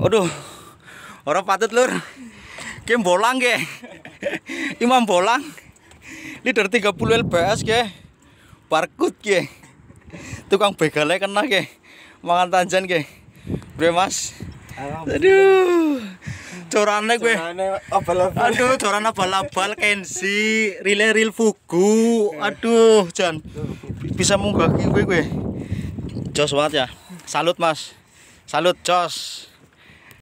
Aduh. Orang patut lur. Kim bolang ge. Imam bolang. Leader 30 LBS ge. parkut ge. Tukang begalnya kena ge. Mangan tanjan ge. Bre Mas. Aduh. Corane gue. Aduh, coran abal-abal kensi, rile ril fugu. Aduh, Jan. Bisa munggah gue gue. Jos banget ya. Salut, Mas. Salut, Jos.